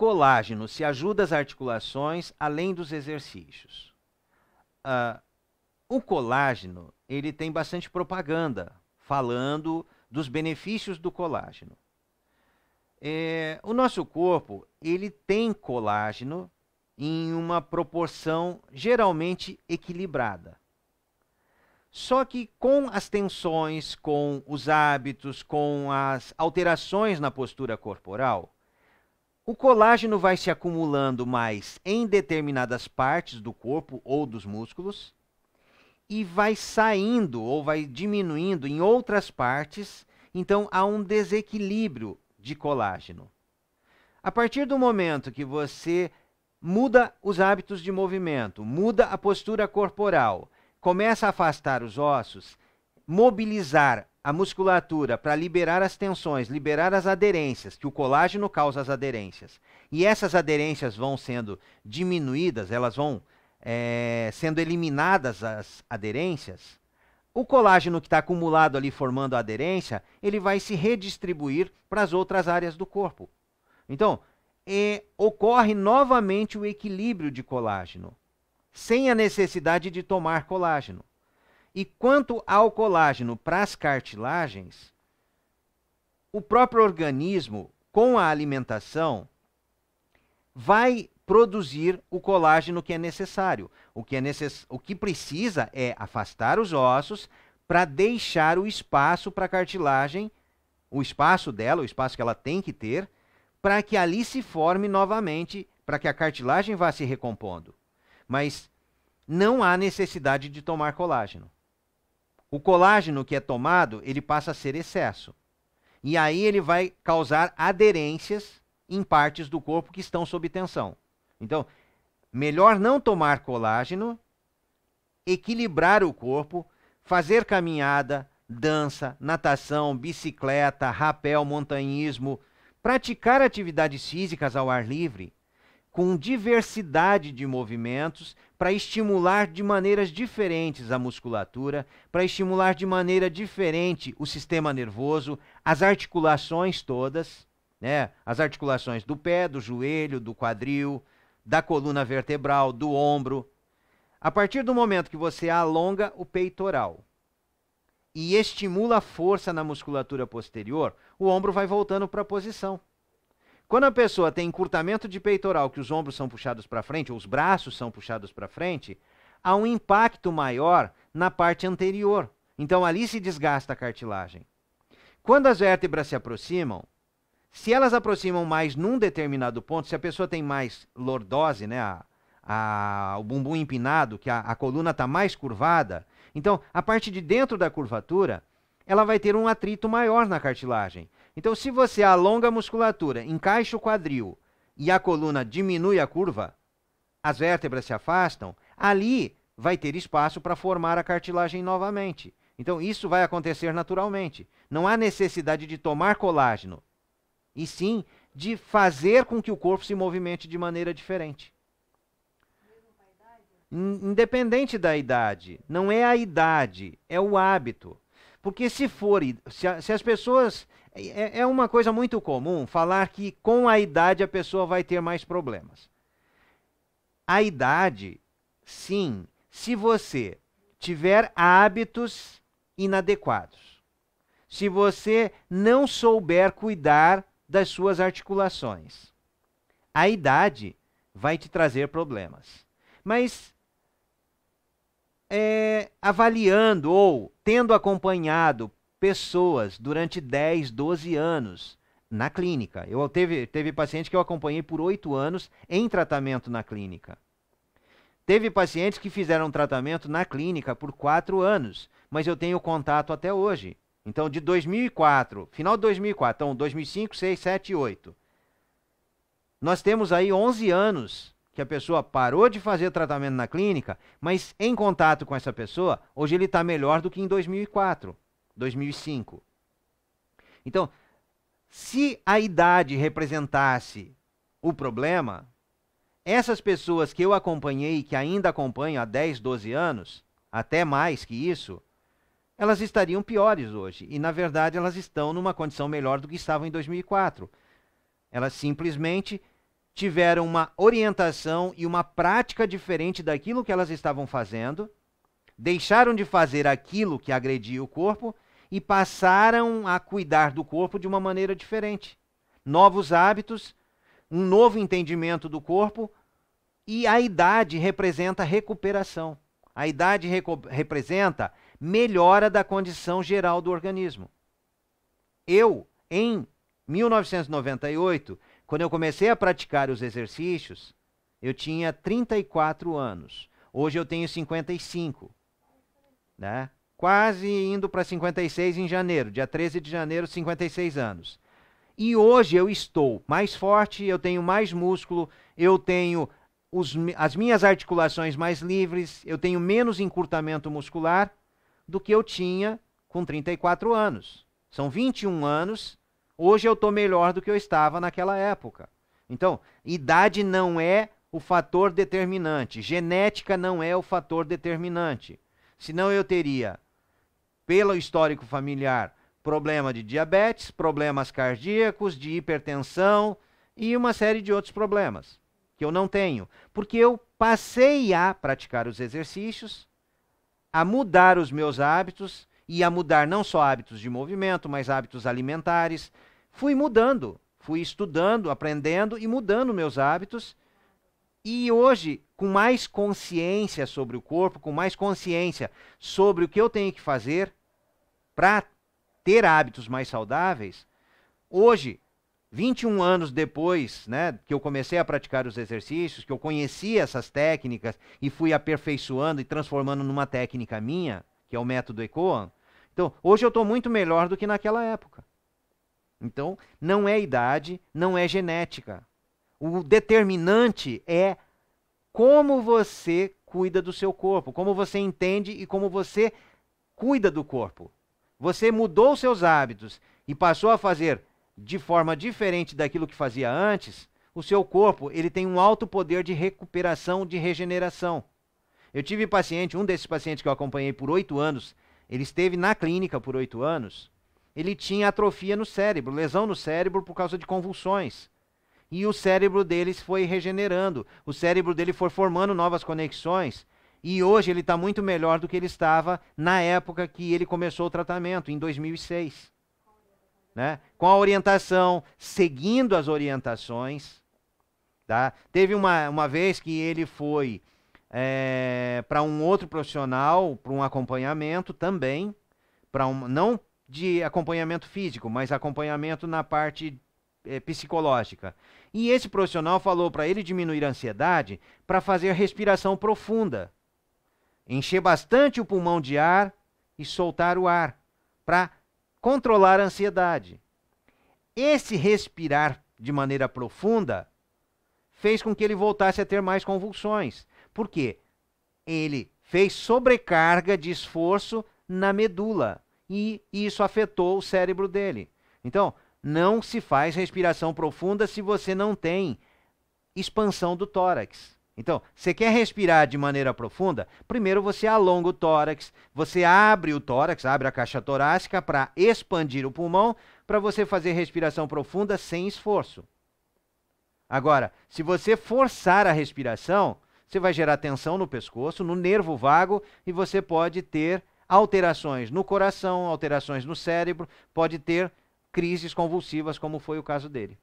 Colágeno se ajuda as articulações além dos exercícios. Uh, o colágeno ele tem bastante propaganda falando dos benefícios do colágeno. É, o nosso corpo ele tem colágeno em uma proporção geralmente equilibrada. Só que com as tensões, com os hábitos, com as alterações na postura corporal, o colágeno vai se acumulando mais em determinadas partes do corpo ou dos músculos e vai saindo ou vai diminuindo em outras partes, então há um desequilíbrio de colágeno. A partir do momento que você muda os hábitos de movimento, muda a postura corporal, começa a afastar os ossos, mobilizar a musculatura para liberar as tensões, liberar as aderências, que o colágeno causa as aderências, e essas aderências vão sendo diminuídas, elas vão é, sendo eliminadas as aderências, o colágeno que está acumulado ali formando a aderência, ele vai se redistribuir para as outras áreas do corpo. Então, é, ocorre novamente o equilíbrio de colágeno, sem a necessidade de tomar colágeno. E quanto ao colágeno para as cartilagens, o próprio organismo, com a alimentação, vai produzir o colágeno que é necessário. O que, é necess... o que precisa é afastar os ossos para deixar o espaço para a cartilagem, o espaço dela, o espaço que ela tem que ter, para que ali se forme novamente, para que a cartilagem vá se recompondo. Mas não há necessidade de tomar colágeno. O colágeno que é tomado, ele passa a ser excesso. E aí ele vai causar aderências em partes do corpo que estão sob tensão. Então, melhor não tomar colágeno, equilibrar o corpo, fazer caminhada, dança, natação, bicicleta, rapel, montanhismo, praticar atividades físicas ao ar livre, com diversidade de movimentos, para estimular de maneiras diferentes a musculatura, para estimular de maneira diferente o sistema nervoso, as articulações todas, né? As articulações do pé, do joelho, do quadril, da coluna vertebral, do ombro. A partir do momento que você alonga o peitoral e estimula a força na musculatura posterior, o ombro vai voltando para a posição. Quando a pessoa tem encurtamento de peitoral, que os ombros são puxados para frente, ou os braços são puxados para frente, há um impacto maior na parte anterior. Então ali se desgasta a cartilagem. Quando as vértebras se aproximam, se elas aproximam mais num determinado ponto, se a pessoa tem mais lordose, né, a, a, o bumbum empinado, que a, a coluna está mais curvada, então a parte de dentro da curvatura, ela vai ter um atrito maior na cartilagem. Então, se você alonga a musculatura, encaixa o quadril e a coluna diminui a curva, as vértebras se afastam, ali vai ter espaço para formar a cartilagem novamente. Então, isso vai acontecer naturalmente. Não há necessidade de tomar colágeno, e sim de fazer com que o corpo se movimente de maneira diferente. Independente da idade, não é a idade, é o hábito. Porque se for, se, se as pessoas. É, é, é uma coisa muito comum falar que com a idade a pessoa vai ter mais problemas. A idade, sim, se você tiver hábitos inadequados, se você não souber cuidar das suas articulações, a idade vai te trazer problemas. Mas é, avaliando ou tendo acompanhado pessoas durante 10, 12 anos na clínica. Eu teve, teve paciente que eu acompanhei por 8 anos em tratamento na clínica. Teve pacientes que fizeram tratamento na clínica por 4 anos, mas eu tenho contato até hoje. Então, de 2004, final de 2004, então 2005, 6, 7, 8. Nós temos aí 11 anos que a pessoa parou de fazer tratamento na clínica, mas em contato com essa pessoa, hoje ele está melhor do que em 2004, 2005. Então, se a idade representasse o problema, essas pessoas que eu acompanhei, que ainda acompanho há 10, 12 anos, até mais que isso, elas estariam piores hoje. E, na verdade, elas estão numa condição melhor do que estavam em 2004. Elas simplesmente tiveram uma orientação e uma prática diferente daquilo que elas estavam fazendo, deixaram de fazer aquilo que agredia o corpo e passaram a cuidar do corpo de uma maneira diferente. Novos hábitos, um novo entendimento do corpo e a idade representa recuperação. A idade representa melhora da condição geral do organismo. Eu, em 1998, quando eu comecei a praticar os exercícios, eu tinha 34 anos. Hoje eu tenho 55. Né? Quase indo para 56 em janeiro, dia 13 de janeiro, 56 anos. E hoje eu estou mais forte, eu tenho mais músculo, eu tenho os, as minhas articulações mais livres, eu tenho menos encurtamento muscular do que eu tinha com 34 anos. São 21 anos Hoje eu estou melhor do que eu estava naquela época. Então, idade não é o fator determinante. Genética não é o fator determinante. Senão eu teria, pelo histórico familiar, problema de diabetes, problemas cardíacos, de hipertensão e uma série de outros problemas que eu não tenho. Porque eu passei a praticar os exercícios, a mudar os meus hábitos e a mudar não só hábitos de movimento, mas hábitos alimentares, fui mudando, fui estudando, aprendendo e mudando meus hábitos. E hoje, com mais consciência sobre o corpo, com mais consciência sobre o que eu tenho que fazer para ter hábitos mais saudáveis, hoje, 21 anos depois né, que eu comecei a praticar os exercícios, que eu conheci essas técnicas e fui aperfeiçoando e transformando numa técnica minha, que é o método ECOAN, então hoje eu estou muito melhor do que naquela época. Então, não é idade, não é genética. O determinante é como você cuida do seu corpo, como você entende e como você cuida do corpo. Você mudou seus hábitos e passou a fazer de forma diferente daquilo que fazia antes, o seu corpo ele tem um alto poder de recuperação, de regeneração. Eu tive paciente, um desses pacientes que eu acompanhei por oito anos, ele esteve na clínica por oito anos, ele tinha atrofia no cérebro, lesão no cérebro por causa de convulsões. E o cérebro deles foi regenerando, o cérebro dele foi formando novas conexões. E hoje ele está muito melhor do que ele estava na época que ele começou o tratamento, em 2006. Né? Com a orientação, seguindo as orientações. Tá? Teve uma, uma vez que ele foi é, para um outro profissional, para um acompanhamento também, para um, não de acompanhamento físico, mas acompanhamento na parte é, psicológica. E esse profissional falou para ele diminuir a ansiedade para fazer respiração profunda, encher bastante o pulmão de ar e soltar o ar para controlar a ansiedade. Esse respirar de maneira profunda fez com que ele voltasse a ter mais convulsões. Por quê? Ele fez sobrecarga de esforço na medula e isso afetou o cérebro dele. Então, não se faz respiração profunda se você não tem expansão do tórax. Então, você quer respirar de maneira profunda? Primeiro você alonga o tórax, você abre o tórax, abre a caixa torácica para expandir o pulmão, para você fazer respiração profunda sem esforço. Agora, se você forçar a respiração, você vai gerar tensão no pescoço, no nervo vago e você pode ter alterações no coração, alterações no cérebro, pode ter crises convulsivas, como foi o caso dele.